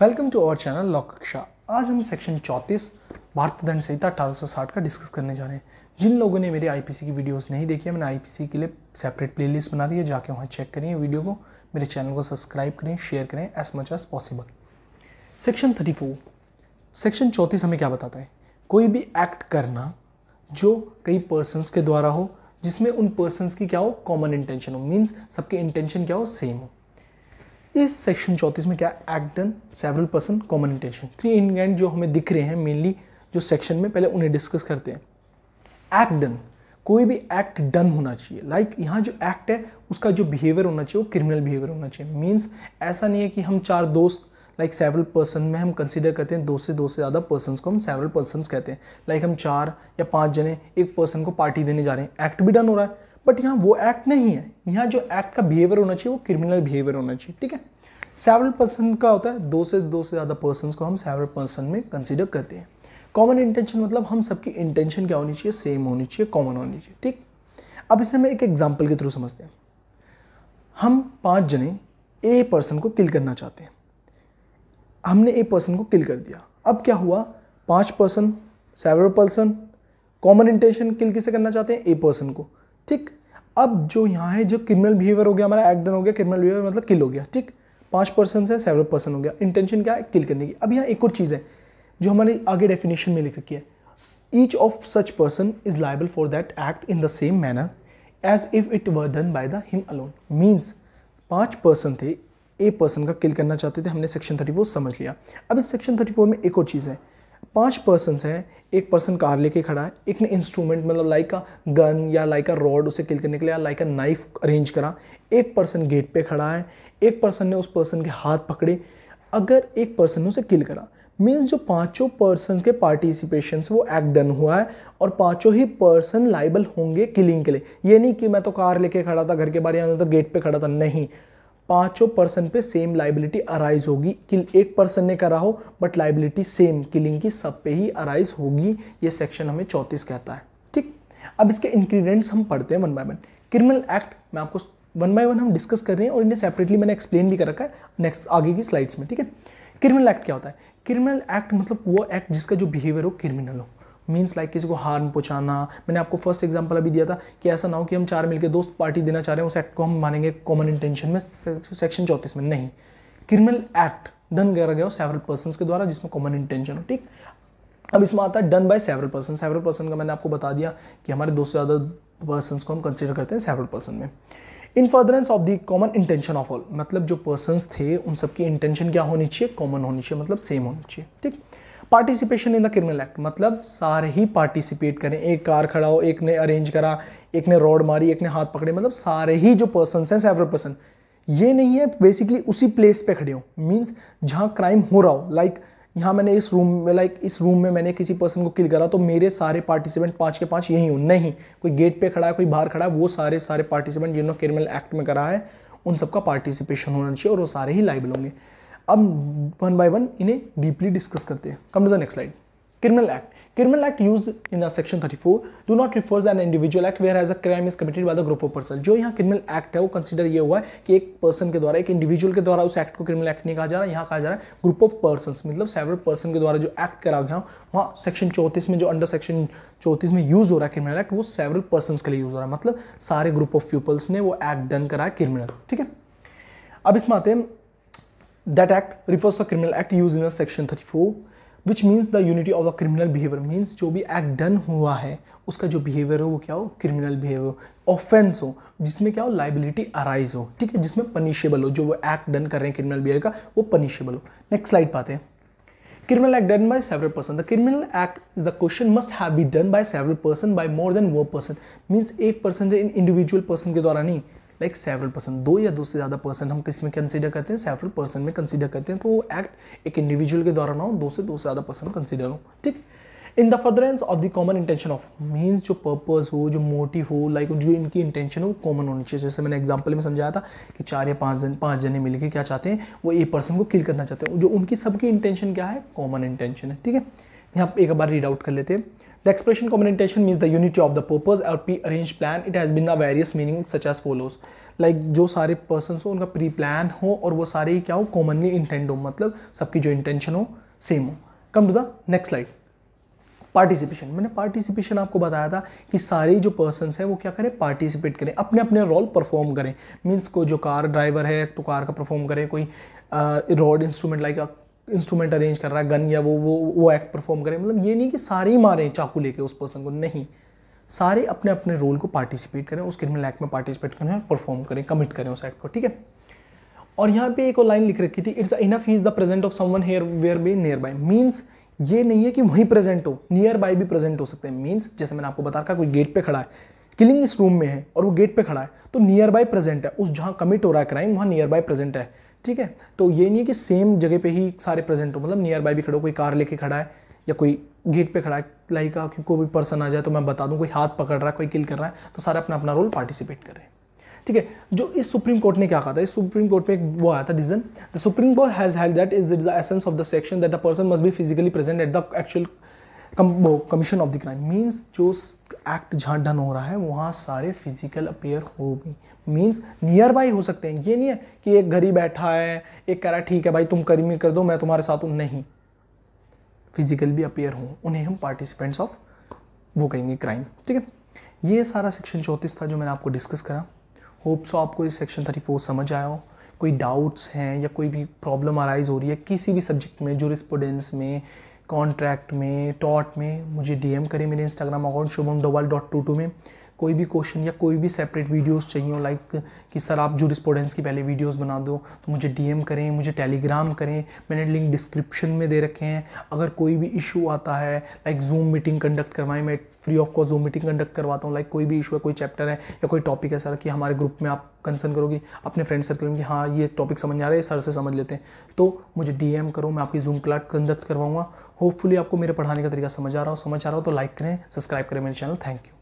Welcome to our channel law कक्षा आज हम सेक्शन 34 भारतीय दंड संहिता 1860 का डिस्कस करने जा रहे हैं जिन लोगों ने मेरे आईपीसी की वीडियोस नहीं देखी है मैंने आईपीसी के लिए सेपरेट प्लेलिस्ट बना दी है जाके वहाँ चेक करिए वीडियो को मेरे चैनल को सब्सक्राइब करें शेयर करें as much as possible section thirty section चौंतीस हमें क्या बताता है कोई भी एक्ट करना जो कई पर्सनस के द्वारा हो जिसमें उन पर्सनस की क्या हो कॉमन इंटेंशन हो मीन्स सबके इंटेंशन क्या हो सेम हो इस सेक्शन चौंतीस में क्या act done several person common intention three ingredient जो हमें दिख रहे हैं मेनली जो सेक्शन में पहले उन्हें डिस्कस करते हैं एक्ट डन कोई भी एक्ट डन होना चाहिए लाइक like, यहाँ जो एक्ट है उसका जो बिहेवियर होना चाहिए वो क्रिमिनल बिहेवियर होना चाहिए मीन्स ऐसा नहीं है कि हम चार दोस्त लाइक सेवरल पर्सन में हम कंसिडर करते हैं दो से दो से ज़्यादा पर्सन को हम सेवरल पर्सन कहते हैं लाइक like हम चार या पाँच जने एक पर्सन को पार्टी देने जा रहे हैं एक्ट भी डन हो रहा है बट यहाँ वो एक्ट नहीं है यहाँ जो एक्ट का बिहेवियर होना चाहिए वो क्रिमिनल बिहेवियर होना चाहिए ठीक है सेवरल पर्सन का होता है दो से दो से ज़्यादा पर्सन को हम सेवरल पर्सन में कंसिडर करते हैं कॉमन इंटेंशन मतलब हम सबकी इंटेंशन क्या होनी चाहिए सेम होनी चाहिए कॉमन होनी चाहिए ठीक अब इसे हम एक एग्जाम्पल के थ्रू समझते हैं हम पाँच जने ए पर्सन को किल करना चाहते हैं हमने ए पर्सन को किल कर दिया अब क्या हुआ पाँच person several person common intention kill किसे करना चाहते हैं ए पर्सन को ठीक अब जो यहाँ है जो क्रिमिनल बिहेवियर हो गया हमारा एक्ट डन हो गया क्रिमिनल बिहेवियर मतलब किल हो गया ठीक पाँच पर्सन से सेवन पर्सन हो गया इंटेंशन क्या है किल करने की अब यहाँ एक और चीज़ है जो हमारे आगे डेफिनेशन में लिख रखी है each of such person is liable for that act in the same manner as if it were done by the him alone means पाँच पर्सन थे ए पर्सन का किल करना चाहते थे हमने सेक्शन थर्टी फोर समझ लिया अब इस सेक्शन थर्टी फोर में एक और चीज़ है पांच पर्सनस हैं एक पर्सन कार लेके खड़ा है एक ने इंस्ट्रूमेंट मतलब लाइक का गन या लाइक का रॉड उसे किल करने के लिए या लाइक का नाइफ अरेंज करा एक पर्सन गेट पे खड़ा है एक पर्सन ने उस पर्सन के हाथ पकड़े अगर एक पर्सन ने उसे किल करा मीन्स जो पांचों पर्सन के पार्टिसिपेशन से वो एक्ट डन हुआ है और पांचों ही पर्सन लाइबल होंगे किलिंग के लिए ये नहीं कि मैं तो कार लेके खड़ा था घर के बारे में तो गेट पे खड़ा था नहीं पांचों पर्सन पे सेम लाइबिलिटी अराइज होगी किल एक पर्सन ने करा हो बट लाइबिलिटी सेम किलिंग की सब पे ही अराइज होगी ये सेक्शन हमें चौंतीस कहता है ठीक अब इसके इंग्रेडिएंट्स हम पढ़ते हैं one by one criminal act मैं आपको वन बाय वन हम डिस्कस कर रहे हैं और इन्हें सेपरेटली मैंने एक्सप्लेन भी कर रखा है नेक्स्ट आगे की स्लाइड्स में ठीक है क्रिमिनल एक्ट क्या होता है क्रिमिनल एक्ट मतलब वो एक्ट जिसका जो बिहेवियर हो क्रिमिनल हो मीन्स लाइक किसी को हार्म पहुंचाना मैंने आपको फर्स्ट एग्जाम्पल अभी दिया था कि ऐसा ना हो कि हम चार मिलकर दोस्त पार्टी देना चाह रहे हैं उस एक्ट को हम मानेंगे कॉमन इंटेंशन में सेक्शन चौंतीस में नहीं क्रिमिनल एक्ट डन करा गया हो सेवरल पर्सन के द्वारा जिसमें कॉमन इंटेंशन हो ठीक अब इसमें आता है done by several person several person का मैंने आपको बता दिया कि हमारे दो से ज़्यादा पर्सन को हम कंसिडर करते हैं सेवरल पर्सन में in furtherance of the common intention of all मतलब जो पर्सन थे उन सबकी इंटेंशन क्या होनी चाहिए कॉमन होनी चाहिए मतलब सेम होनी चाहिए ठीक participation in the criminal act मतलब सारे ही पार्टिसिपेट करें एक कार खड़ा हो एक ने अरेंज करा एक ने रोड मारी एक ने हाथ पकड़े मतलब सारे ही जो पर्सन हैं सेवर पर्सन ये नहीं है बेसिकली उसी प्लेस पे खड़े हो मीन्स जहाँ क्राइम हो रहा हो लाइक like, यहाँ मैंने इस रूम में लाइक इस रूम में मैंने किसी पर्सन को किल करा तो मेरे सारे पार्टिसिपेंट पाँच के पाँच यही हूँ नहीं कोई गेट पे खड़ा है कोई बाहर खड़ा है वो सारे सारे पार्टिसिपेंट जिन्होंने क्रिमिनल एक्ट में करा है उन सबका पार्टिसिपेशन होना चाहिए और वो सारे ही लाइबल होंगे अब वन बाय वन इन्हें डीपली डिस्कस करते हैं come to the next slide criminal act criminal act use in section thirty four do not refers an individual act whereas a crime is committed by the group of person जो यहाँ criminal act है वो consider ये हुआ है कि एक person के द्वारा एक इंडिविजुअल के द्वारा उस एक्ट को क्रिमिनल एक्ट नहीं कहा जा रहा है यहाँ कहा जा रहा है ग्रुप ऑफ पर्सन मतलब सेवरल पर्सन के द्वारा जो एक्ट करा गया वहाँ सेक्शन चौतीस में जो अंडर सेक्शन चौतीस में यूज हो रहा है क्रिमिनल एक्ट वो सेवरल पर्सन के लिए यूज हो रहा है मतलब सारे ग्रुप ऑफ पीपल्स ने वो एक्ट डन करा है क्रिमिनल ठीक है अब इसमें आते हैं That act refers to criminal act used in the section 34 which means the unity of the criminal behavior means jo bhi act done hua hai uska jo behavior ho wo kya ho criminal behavior offense ho jisme kya ho liability arise ho theek hai jisme punishable ho jo wo act done kar rahe hain criminal behavior ka wo punishable ho next slide पाते hain criminal act done by several person the criminal act is the question must have been done by several person by more than one person means ek person से individual person ke dwara nahi like several person दो या दो से ज़्यादा person हम किस में consider करते हैं सेवरल पर्सन में कंसिडर करते हैं तो वो एक्ट एक इंडिविजुअल के द्वारा ना हो दो से दो से ज़्यादा पर्सन कंसिडर हो ठीक in the furtherance of the common intention of means जो पर्पज हो जो मोटिव हो लाइक like, जो इनकी इंटेंशन हो कॉमन होनी चाहिए जैसे मैंने एग्जाम्पल में समझाया था कि चार या पाँच जन पाँच जने मिलकर क्या चाहते हैं वो एक पर्सन को किल करना चाहते हैं जो उनकी सबकी इंटेंशन क्या है कॉमन इंटेंशन है ठीक है यहाँ एक बार रीड आउट कर लेते हैं The expression componentation means the unity of the purpose or pre-arranged plan. It has been the various meaning such as follows. Like जो सारे पर्सनस हो उनका प्री प्लान हो और वो सारे ही क्या हो कॉमनली इंटेंड हो मतलब सबकी जो इंटेंशन हो सेम हो come to the next slide participation मैंने पार्टिसिपेशन आपको बताया था कि सारे जो पर्सनस हैं वो क्या करें पार्टिसिपेट करें अपने अपने रोल परफॉर्म करें मीन्स को जो कार ड्राइवर है तो कार का परफॉर्म करें कोई rod instrument like instrument arrange कर रहा है गन या वो वो वो एक्ट परफॉर्म करें मतलब ये नहीं कि सारे ही मारें चाकू लेके उस पर्सन को नहीं सारे अपने अपने रोल को पार्टिसिपेट करें उस क्रिमिनल एक्ट में पार्टिसिपेट करें और परफॉर्म करें कमिट करें उस एक्ट को ठीक है और यहाँ पे एक और लाइन लिख रखी थी it's enough he is the present of someone here where be nearby means ये नहीं है कि वहीं प्रेजेंट हो नियर बाय भी प्रेजेंट हो सकते हैं मीन्स जैसे मैंने आपको बता रखा कोई गेट पे खड़ा है किलिंग इस रूम में है और वो गेट पे खड़ा है तो नियर बाय प्रेजेंट है उस जहाँ कमिट हो रहा है क्राइम वहाँ नियर बाय प्रेजेंट है ठीक है तो ये नहीं है कि सेम जगह पे ही सारे प्रेजेंट हो मतलब नियर बाय भी खड़ो कोई कार लेके खड़ा है या कोई गेट पे खड़ा है लाइक कि कोई भी पर्सन आ जाए तो मैं बता दूं कोई हाथ पकड़ रहा है कोई किल कर रहा है तो सारे अपना अपना रोल पार्टिसिपेट कर रहे हैं ठीक है जो इस सुप्रीम कोर्ट ने क्या कहा था इस सुप्रीम कोर्ट में एक वो आया था decision the Supreme Court has held that is is the essence of the section that the person must be physically present at the actual commission of the crime means जो act जहाँ done हो रहा है वहाँ सारे physical appear हो गई means near by हो सकते हैं ये नहीं है कि एक घर ही बैठा है एक कह रहा है ठीक है भाई तुम करीमी कर दो मैं तुम्हारे साथ हूँ नहीं फिजिकल भी अपेयर हों उन्हें हम पार्टिसिपेंट्स ऑफ वो कहेंगे क्राइम ठीक है ये सारा सेक्शन चौंतीस था जो मैंने आपको डिस्कस करा होप सो आपको इस सेक्शन थर्टी फोर समझ आया हो कोई डाउट्स हैं या कोई भी प्रॉब्लम अराइज हो रही है किसी भी सब्जेक्ट में जो में कॉन्ट्रैक्ट में टॉट में मुझे डीएम करें मेरे Instagram account Shubham Doval dot two two में कोई भी क्वेश्चन या कोई भी सेपरेट वीडियोस चाहिए हो लाइक कि सर आप रिस्पोडेंस की पहले वीडियोस बना दो तो मुझे डीएम करें मुझे टेलीग्राम करें मैंने लिंक डिस्क्रिप्शन में दे रखे हैं अगर कोई भी इशू आता है लाइक जूम मीटिंग कंडक्ट करवाएं मैं free of cost Zoom meeting conduct करवाता हूँ लाइक कोई भी इशू है कोई चैप्टर है या कोई टॉपिक है सर कि हमारे ग्रुप में आप कंसर्न करोगी अपने फ्रेंड सर्कल में कि हाँ ये टॉपिक समझ आ रहा है सर से समझ लेते हैं तो मुझे डीएम करो मैं आपकी जूम क्लास कंडक्ट करवाऊँगा होपफुली आपको मेरे पढ़ाने का तरीका समझ आ रहा हो समझ आ रहा हो तो लाइक करें सब्सक्राइब करें मेरे चैनल थैंक यू